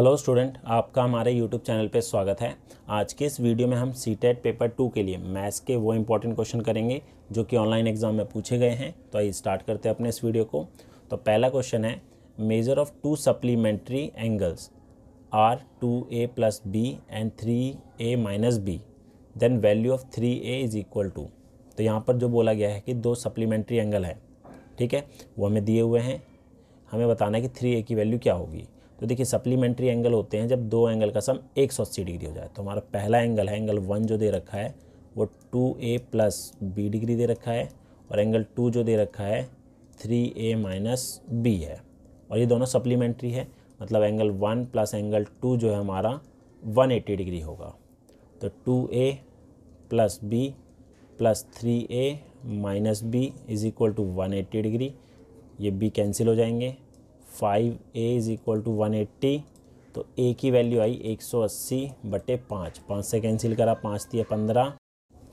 hello student आपका हमारे YouTube channel पे स्वागत है आज के इस वीडियो में हम सी e पेपर टू के लिए मैथ्स के वो इंपॉर्टेंट क्वेश्चन करेंगे जो कि ऑनलाइन एग्जाम में पूछे गए हैं तो आइए स्टार्ट करते हैं अपने इस वीडियो को तो पहला क्वेश्चन है measure of two supplementary angles are two A plus B and three A minus B then value of three A is equal to तो यहाँ पर जो बोला गया है कि दो सप्लीमेंट्री एंगल है ठीक है वो हमें दिए हुए हैं हमें बताना है कि थ्री ए की वैल्यू क्या होगी तो देखिए सप्लीमेंट्री एंगल होते हैं जब दो एंगल का सम एक सौ अस्सी डिग्री हो जाए तो हमारा पहला एंगल है एंगल वन जो दे रखा है वो two A plus B degree दे रखा है और एंगल टू जो दे रखा है थ्री ए माइनस बी है और ये दोनों सप्लीमेंट्री है मतलब angle one plus angle two जो है हमारा वन एटी डिग्री होगा तो two A plus B plus three A minus B is equal to one eighty degree ये बी कैंसिल हो जाएंगे five A is equal to one eighty तो A की वैल्यू आई एक सौ अस्सी बटे पाँच पाँच से कैंसिल करा पाँच दिया पंद्रह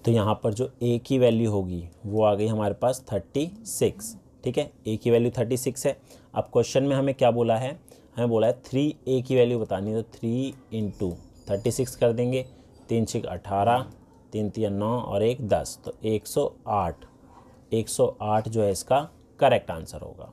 तो यहाँ पर जो ए की वैल्यू होगी वो आ गई हमारे पास थर्टी सिक्स ठीक है ए की वैल्यू थर्टी सिक्स है अब क्वेश्चन में हमें क्या बोला है हमें बोला है थ्री ए की वैल्यू बतानी है तो थ्री इंटू थर्टी सिक्स कर देंगे तीन छः अठारह तीन तीन नौ और एक दस तो एक सौ आठ एक सौ आठ जो है इसका करेक्ट आंसर होगा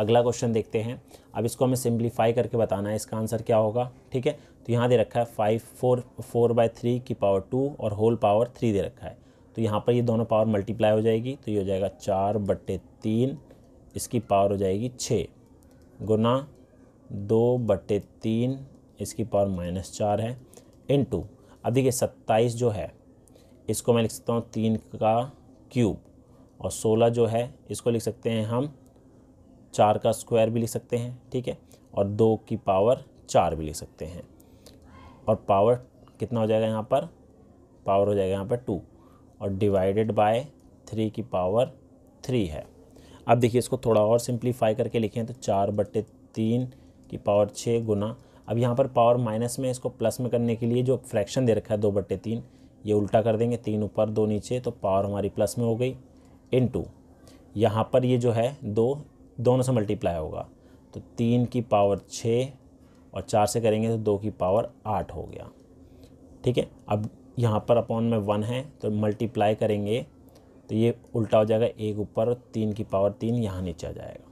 अगला क्वेश्चन देखते हैं अब इसको हमें सिंप्लीफाई करके बताना है इसका आंसर क्या होगा ठीक है तो यहाँ दे रखा है five four four by three की पावर टू और होल पावर थ्री दे रखा है तो यहाँ पर ये दोनों पावर मल्टीप्लाई हो जाएगी तो ये हो जाएगा चार बट्टे तीन इसकी पावर हो जाएगी छः गुना दो बट्टे तीन इसकी पावर माइनस चार है इन टू अब देखिए सत्ताईस जो है इसको मैं लिख सकता हूँ तीन का क्यूब और सोलह जो है इसको लिख सकते हैं हम चार का स्क्वायर भी लिख सकते हैं ठीक है और दो की पावर चार भी लिख सकते हैं और पावर कितना हो जाएगा यहाँ पर पावर हो जाएगा यहाँ पर टू और डिवाइडेड बाय थ्री की पावर थ्री है अब देखिए इसको थोड़ा और सिंप्लीफाई करके लिखें तो चार बट्टे तीन की पावर छः गुना अब यहाँ पर पावर माइनस में इसको प्लस में करने के लिए जो फ्रैक्शन दे रखा है दो बट्टे तीन ये उल्टा कर देंगे तीन ऊपर दो नीचे तो पावर हमारी प्लस में हो गई इन टू यहाँ पर ये जो है दो दोनों से मल्टीप्लाई होगा तो तीन की पावर छः और चार से करेंगे तो दो की पावर आठ हो गया ठीक है अब यहाँ पर अपॉन में वन है तो मल्टीप्लाई करेंगे तो ये उल्टा हो जाएगा एक ऊपर और तीन की पावर तीन यहाँ नीचे आ जाएगा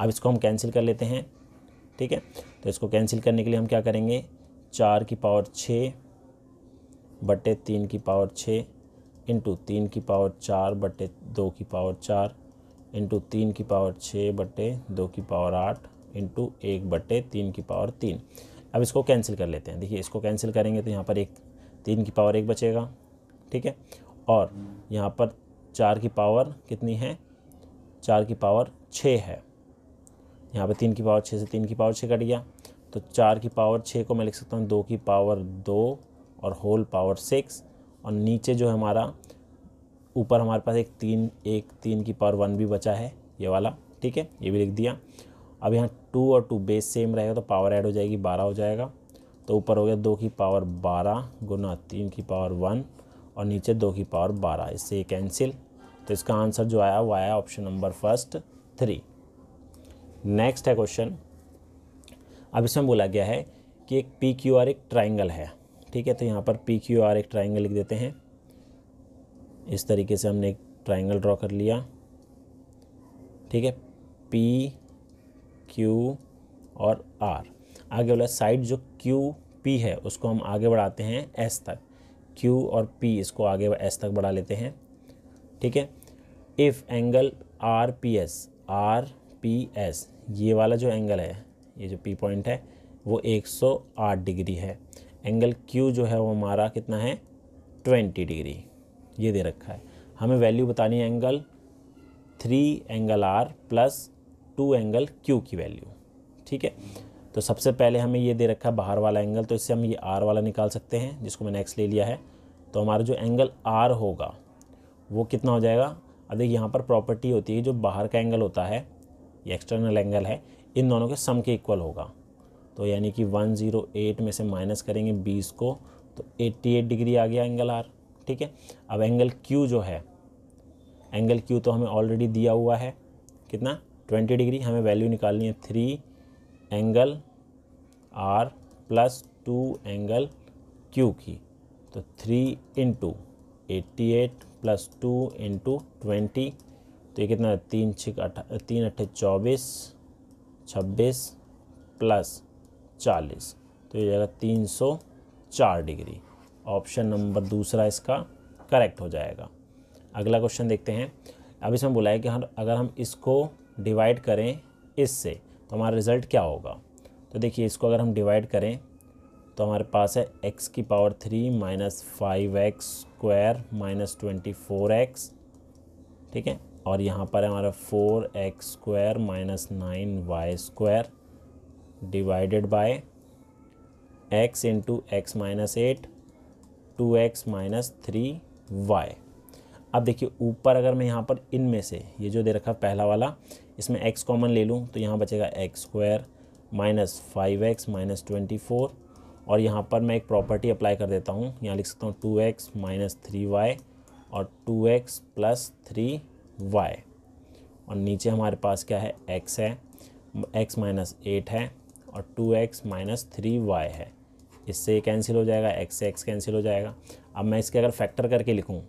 अब इसको हम कैंसिल कर लेते हैं ठीक है तो इसको कैंसिल करने के लिए हम क्या करेंगे चार की पावर छः बटे तीन की पावर छः इंटू तीन की पावर चार बटे दो की पावर चार इंटू तीन की पावर छः बटे दो की पावर आठ इंटू एक बटे तीन की पावर तीन अब इसको कैंसिल कर लेते हैं देखिए इसको कैंसिल करेंगे तो यहाँ पर एक तीन की पावर एक बचेगा ठीक है और यहाँ पर चार की पावर कितनी है चार की पावर छः है यहाँ पर तीन की पावर छः से तीन की पावर छः कट गया तो चार की पावर छः को मैं लिख सकता हूँ दो की पावर दो और होल पावर सिक्स और नीचे जो है हमारा ऊपर हमारे पास एक तीन एक तीन की पावर वन भी बचा है ये वाला ठीक है ये भी लिख दिया अब यहाँ टू और टू बेस सेम रहेगा तो पावर ऐड हो जाएगी बारह हो जाएगा तो ऊपर हो गया दो की पावर बारह गुना तीन की पावर वन और नीचे दो की पावर बारह इससे कैंसिल तो इसका आंसर जो आया वो आया option number first three next है क्वेश्चन अब इसमें बोला गया है कि एक पी क्यू आर एक ट्राइंगल है ठीक है तो यहाँ पर पी क्यू आर एक ट्राइंगल लिख देते हैं इस तरीके से हमने एक ट्राइंगल ड्रॉ कर लिया ठीक है पी क्यू और आर आगे वाला साइड जो क्यू पी है उसको हम आगे बढ़ाते हैं एस तक क्यू और पी इसको आगे एस तक बढ़ा लेते हैं ठीक है if angle R P S R P S ये वाला जो एंगल है ये जो पी पॉइंट है वो 108 डिग्री है एंगल क्यू जो है वो हमारा कितना है 20 डिग्री ये दे रखा है हमें वैल्यू बतानी है angle three angle R plus two angle Q की वैल्यू ठीक है तो सबसे पहले हमें ये दे रखा है बाहर वाला एंगल तो इससे हम ये आर वाला निकाल सकते हैं जिसको मैंने एक्स ले लिया है तो हमारा जो एंगल आर होगा वो कितना हो जाएगा अब देखिए यहाँ पर प्रॉपर्टी होती है जो बाहर का एंगल होता है ये एक्सटर्नल एंगल है इन दोनों के सम के इक्वल होगा तो यानी कि 108 में से माइनस करेंगे 20 को तो 88 डिग्री आ गया एंगल आर ठीक है अब एंगल क्यू जो है एंगल क्यू तो हमें ऑलरेडी दिया हुआ है कितना ट्वेंटी डिग्री हमें वैल्यू निकालनी है three angle R plus two angle Q की तो three into eighty eight plus two into twenty तो ये कितना है तीन छः अठा तीन अट्ठे चौबीस छब्बीस प्लस चालीस तो ये जाएगा तीन सौ चार डिग्री ऑप्शन नंबर दूसरा इसका करेक्ट हो जाएगा अगला क्वेश्चन देखते हैं अब इसमें बोला है कि हम अगर हम इसको डिवाइड करें इससे तो हमारा रिज़ल्ट क्या होगा तो देखिए इसको अगर हम डिवाइड करें तो हमारे पास है x की power three minus five x square minus twenty four x ठीक है और यहाँ पर है हमारा four x square minus nine y square divided by x into x minus eight two x minus three y अब देखिए ऊपर अगर मैं यहाँ पर इनमें से ये जो दे रखा पहला वाला इसमें x कॉमन ले लूँ तो यहाँ बचेगा x square minus five x minus twenty four और यहाँ पर मैं एक प्रॉपर्टी अप्लाई कर देता हूँ यहाँ लिख सकता हूँ two x minus three y और two x plus three y और नीचे हमारे पास क्या है x है x माइनस एट है और two x minus three y है इससे कैंसिल हो जाएगा एक्स से एक्स कैंसिल हो जाएगा अब मैं इसके अगर फैक्टर करके लिखूँ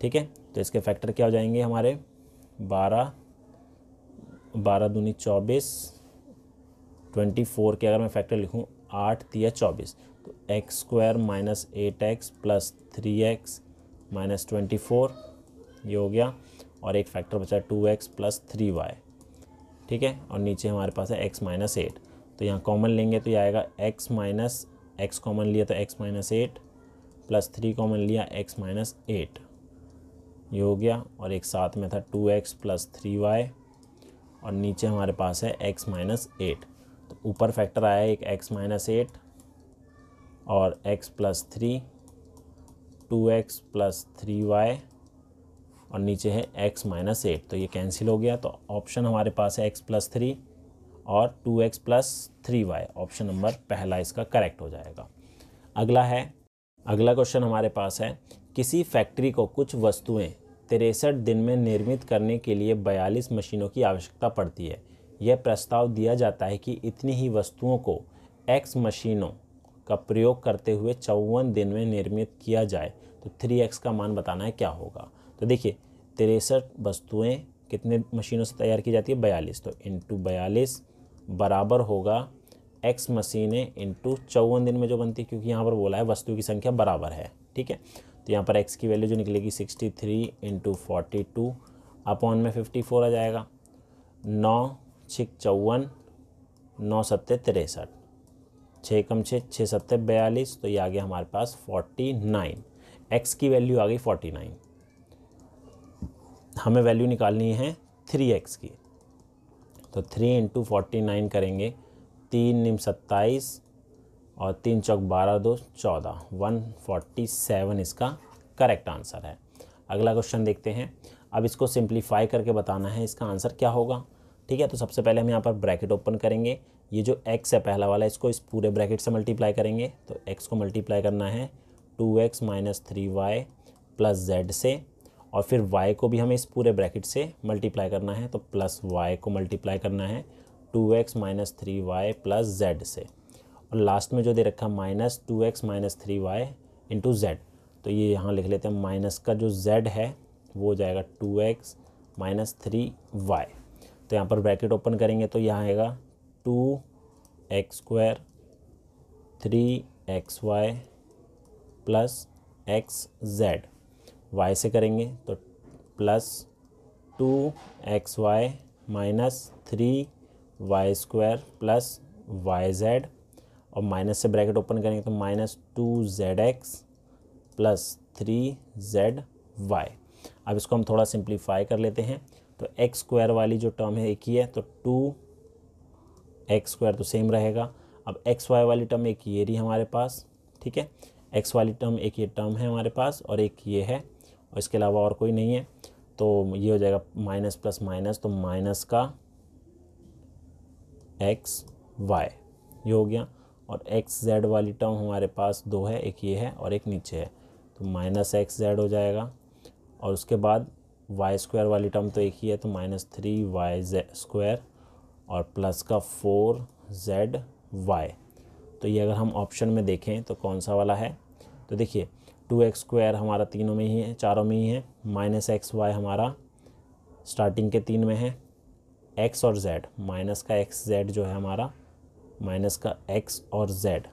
ठीक है तो इसके फैक्टर क्या हो जाएंगे हमारे बारह बारह दूनी चौबीस ट्वेंटी फोर के अगर मैं फैक्टर लिखूँ आठ या चौबीस तो x square minus eight x plus three x minus twenty four ये हो गया और एक फैक्टर बचा two x plus three y ठीक है और नीचे हमारे पास है एक्स माइनस एट तो यहाँ कॉमन लेंगे तो ये आएगा एक्स माइनस एक्स कॉमन लिया तो x minus eight plus three common लिया एक्स माइनस एट ये हो गया और एक साथ में था two x plus three y और नीचे हमारे पास है एक्स माइनस एट तो ऊपर फैक्टर आया एक एक्स माइनस एट और x plus three two x plus three y और नीचे है एक्स माइनस एट तो ये कैंसिल हो गया तो ऑप्शन हमारे पास है एक्स प्लस थ्री और two x plus three y option number पहला इसका करेक्ट हो जाएगा अगला है अगला क्वेश्चन हमारे पास है किसी फैक्ट्री को कुछ वस्तुएं तिरसठ दिन में निर्मित करने के लिए बयालीस मशीनों की आवश्यकता पड़ती है यह प्रस्ताव दिया जाता है कि इतनी ही वस्तुओं को एक्स मशीनों का प्रयोग करते हुए चौवन दिन में निर्मित किया जाए तो थ्री एक्स का मान बताना है क्या होगा तो देखिए तिरसठ वस्तुएँ कितने मशीनों से तैयार की जाती है बयालीस तो इंटू बयालीस बराबर होगा एक्स मशीनें इंटू चौवन दिन में जो बनती है क्योंकि यहाँ पर बोला है वस्तु की संख्या बराबर है ठीक है तो यहाँ पर एक्स की वैल्यू जो निकलेगी sixty three into forty two upon में फिफ्टी फोर आ जाएगा नौ छिक चौवन नौ सत्ते तिरसठ छः कम छः छः सत्ते बयालीस तो ये आ गया हमारे पास फोर्टी नाइन एक्स की वैल्यू आ गई फोर्टी नाइन हमें वैल्यू निकालनी है थ्री एक्स की तो थ्री इंटू फोर्टी नाइन करेंगे तीन निम सत्ताईस और तीन चौक बारह दो चौदह वन फोर्टी सेवन इसका करेक्ट आंसर है अगला क्वेश्चन देखते हैं अब इसको सिंप्लीफाई करके बताना है इसका आंसर क्या होगा ठीक है तो सबसे पहले हम यहाँ पर ब्रैकेट ओपन करेंगे ये जो एक्स है पहला वाला इसको इस पूरे ब्रैकेट से मल्टीप्लाई करेंगे तो एक्स को मल्टीप्लाई करना है two x minus three y plus z से और फिर y को भी हमें इस पूरे ब्रैकेट से मल्टीप्लाई करना है तो प्लस y को मल्टीप्लाई करना है two x minus three y plus z से और लास्ट में जो दे रखा minus two x minus three y into z तो ये यहाँ लिख लेते हैं माइनस का जो जेड है वो हो जाएगा two x minus three y तो यहाँ पर ब्रैकेट ओपन करेंगे तो यहाँ आएगा two x square three x y plus x z y से करेंगे तो plus two x y minus three y square plus y z और माइनस से ब्रैकेट ओपन करेंगे तो minus two z x plus three z y अब इसको हम थोड़ा सिंप्लीफाई कर लेते हैं तो एक्स स्क्वायर वाली जो टर्म है एक ही है तो टू एक्स स्क्वायर तो सेम रहेगा अब एक्स वाई वाली टर्म एक ये रही हमारे पास ठीक है एक्स वाली टर्म एक ये टर्म है हमारे पास और एक ये है और इसके अलावा और कोई नहीं है तो ये हो जाएगा माइनस प्लस माइनस तो माइनस का एक्स वाई ये हो गया और एक्स जेड वाली टर्म हमारे पास दो है एक ये है और एक नीचे है तो माइनस एक्स जेड हो जाएगा और उसके बाद वाई स्क्वायर वाली टर्म तो एक ही है तो minus three y z square और प्लस का फोर जेड वाई तो ये अगर हम ऑप्शन में देखें तो कौन सा वाला है तो देखिए टू एक्स स्क्वायर हमारा तीनों में ही है चारों में ही है माइनस एक्स वाई हमारा स्टार्टिंग के तीन में है एक्स और जेड माइनस का एक्स जेड जो है हमारा माइनस का एक्स और जेड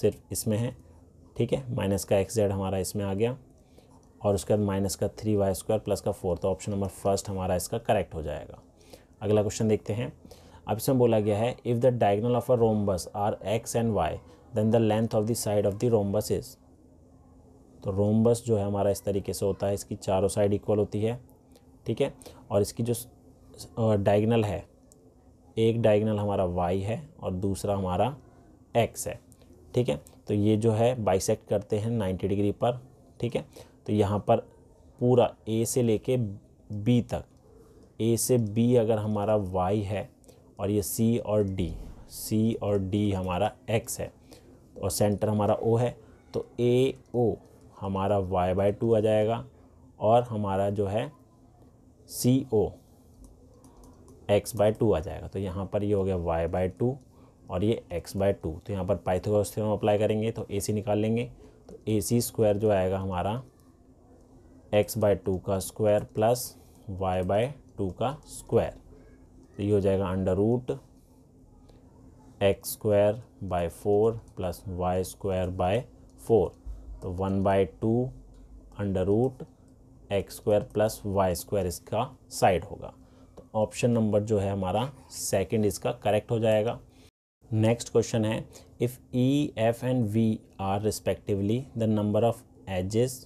सिर्फ इसमें है ठीक है माइनस का एक्स जेड हमारा इसमें आ गया और उसके बाद माइनस का थ्री वाई स्क्वायर प्लस का फोर तो ऑप्शन नंबर फर्स्ट हमारा इसका करेक्ट हो जाएगा अगला क्वेश्चन देखते हैं अब इसमें बोला गया है if the diagonal of a rhombus are x and y then the length of the side of the rhombus is तो रोमबस जो है हमारा इस तरीके से होता है इसकी चारों साइड इक्वल होती है ठीक है और इसकी जो डायगनल है एक डायगनल हमारा वाई है और दूसरा हमारा एक्स है ठीक है तो ये जो है बाइसेक्ट करते हैं 90 डिग्री पर ठीक है तो यहाँ पर पूरा ए से लेके बी तक ए से बी अगर हमारा वाई है और ये सी और डी सी और डी हमारा एक्स है और सेंटर हमारा ओ है तो ए ओ हमारा वाई बाई टू आ जाएगा और हमारा जो है C O x by two आ जाएगा तो यहाँ पर ये हो गया वाई बाई टू और ये एक्स बाई टू तो यहाँ पर पाइथागोरस थ्योरम अप्लाई करेंगे तो ए सी निकाल लेंगे तो ए सी स्क्वायर जो आएगा हमारा एक्स बाई टू का square plus y by two का स्क्वायर तो ये हो जाएगा under root x square by four plus y square by four तो one by two under root x square plus y square इसका साइड होगा तो ऑप्शन नंबर जो है हमारा सेकंड इसका करेक्ट हो जाएगा नेक्स्ट क्वेश्चन है if E F and V are respectively the number of edges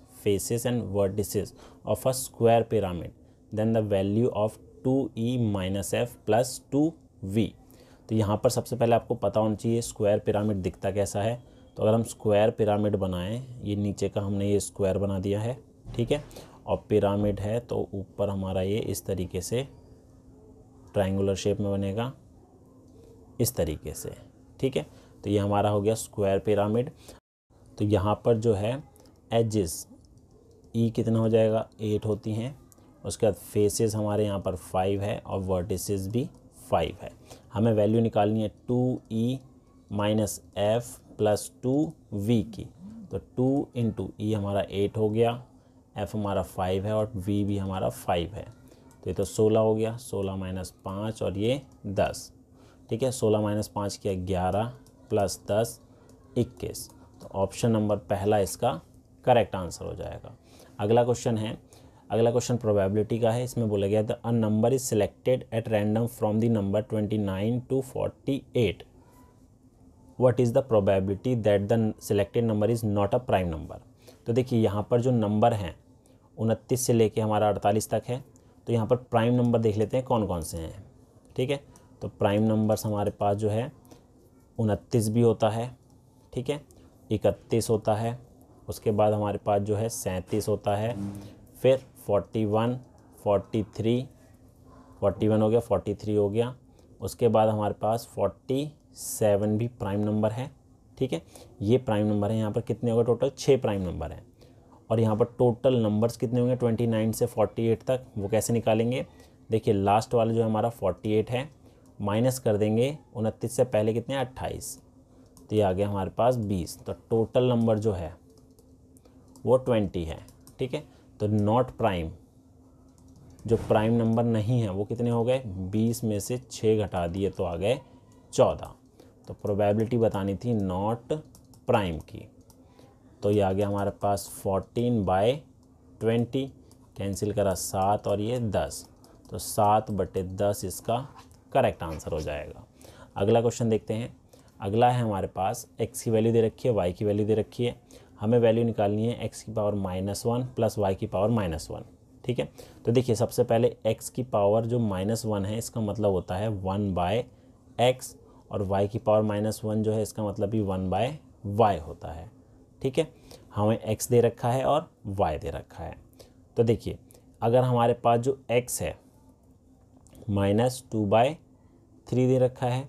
एंड faces of a square pyramid then the value of two E minus F plus two V तो यहाँ पर सबसे पहले आपको पता होना चाहिए स्क्वायर पिरामिड दिखता कैसा है तो अगर हम स्क्वायर पिरामिड बनाएं ये नीचे का हमने ये स्क्वायर बना दिया है ठीक है और पिरामिड है तो ऊपर हमारा ये इस तरीके से ट्राइंगुलर शेप में बनेगा इस तरीके से ठीक है तो ये हमारा हो गया स्क्वायर पिरामिड तो यहाँ पर जो है एजेस ई e कितना हो जाएगा एट होती हैं उसके बाद फेसेस हमारे यहाँ पर फाइव है और वर्टिसेस भी फाइव है हमें वैल्यू निकालनी है two E minus F plus two V की तो टू इंटू ई e हमारा एट हो गया एफ हमारा फाइव है और वी भी हमारा फाइव है तो ये तो सोलह हो गया सोलह माइनस पाँच और ये दस ठीक है सोलह माइनस पाँच किया ग्यारह प्लस दस इक्कीस तो ऑप्शन नंबर पहला इसका करेक्ट आंसर हो जाएगा अगला क्वेश्चन है अगला क्वेश्चन प्रोबेबिलिटी का है इसमें बोला गया था a number is selected at random from the number twenty nine to forty eight what is the probability that the selected number is not a prime number तो देखिए यहाँ पर जो नंबर हैं उनतीस से लेके हमारा अड़तालीस तक है तो यहाँ पर प्राइम नंबर देख लेते हैं कौन कौन से हैं ठीक है तो प्राइम नंबर्स हमारे पास जो है उनतीस भी होता है ठीक है इकतीस होता है उसके बाद हमारे पास जो है सैंतीस होता है फिर forty one forty three forty one हो गया फोर्टी थ्री हो गया उसके बाद हमारे पास फोर्टी सेवन भी प्राइम नंबर है ठीक है ये प्राइम नंबर है यहाँ पर कितने हो गए टोटल छः प्राइम नंबर हैं और यहाँ पर टोटल नंबर्स कितने होंगे ट्वेंटी नाइन से फोर्टी एट तक वो कैसे निकालेंगे देखिए लास्ट वाला जो हमारा फोर्टी एट है माइनस कर देंगे उनतीस से पहले कितने अट्ठाईस तो ये आ गया हमारे पास बीस तो टोटल नंबर जो है वो ट्वेंटी है ठीक है तो नॉट प्राइम जो प्राइम नंबर नहीं है वो कितने हो गए बीस में से छः घटा दिए तो आ गए चौदह तो प्रोबेबिलिटी बतानी थी नॉट प्राइम की तो ये आ गया हमारे पास फोर्टीन बाय ट्वेंटी कैंसिल करा सात और ये दस तो सात बटे दस इसका करेक्ट आंसर हो जाएगा अगला क्वेश्चन देखते हैं अगला है हमारे पास एक्स की वैल्यू दे रखी है वाई की वैल्यू दे रखी है हमें वैल्यू निकालनी है एक्स की power minus one plus y की पावर माइनस वन ठीक है तो देखिए सबसे पहले एक्स की पावर जो माइनस वन है इसका मतलब होता है वन बाय एक्स और y की पावर माइनस वन जो है इसका मतलब भी वन बाय वाई होता है ठीक है हमें x दे रखा है और y दे रखा है तो देखिए अगर हमारे पास जो x है माइनस टू बाय थ्री दे रखा है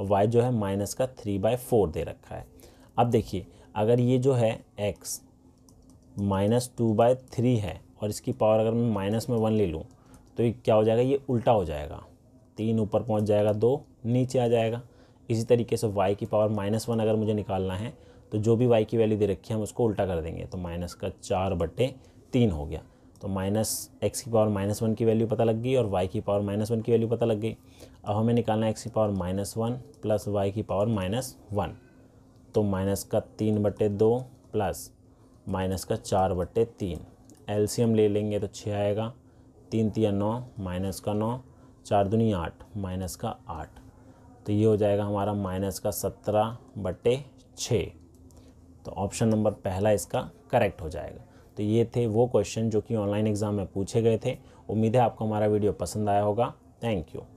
और y जो है माइनस का थ्री बाय फोर दे रखा है अब देखिए अगर ये जो है x minus two by three है और इसकी पावर अगर मैं माइनस में वन ले लूँ तो ये क्या हो जाएगा ये उल्टा हो जाएगा तीन ऊपर पहुंच जाएगा दो नीचे आ जाएगा इसी तरीके से वाई की पावर माइनस वन अगर मुझे निकालना है तो जो भी वाई की वैल्यू दे रखी है हम उसको उल्टा कर देंगे तो माइनस का चार बटे तीन हो गया तो माइनस एक्स की पावर माइनस वन की वैल्यू पता लग गई और वाई की पावर माइनस वन की वैल्यू पता लग गई अब हमें निकालना है एक्स की power minus one plus y की पावर माइनस वन तो माइनस का तीन बट्टे दो प्लस माइनस का चार बट्टे तीन एलसीएम ले लेंगे तो छः आएगा तीन तीन नौ माइनस का नौ चार दुनिया आठ माइनस का आठ तो ये हो जाएगा हमारा माइनस का सत्रह बटे छः तो ऑप्शन नंबर पहला इसका करेक्ट हो जाएगा तो ये थे वो क्वेश्चन जो कि ऑनलाइन एग्ज़ाम में पूछे गए थे उम्मीद है आपको हमारा वीडियो पसंद आया होगा थैंक यू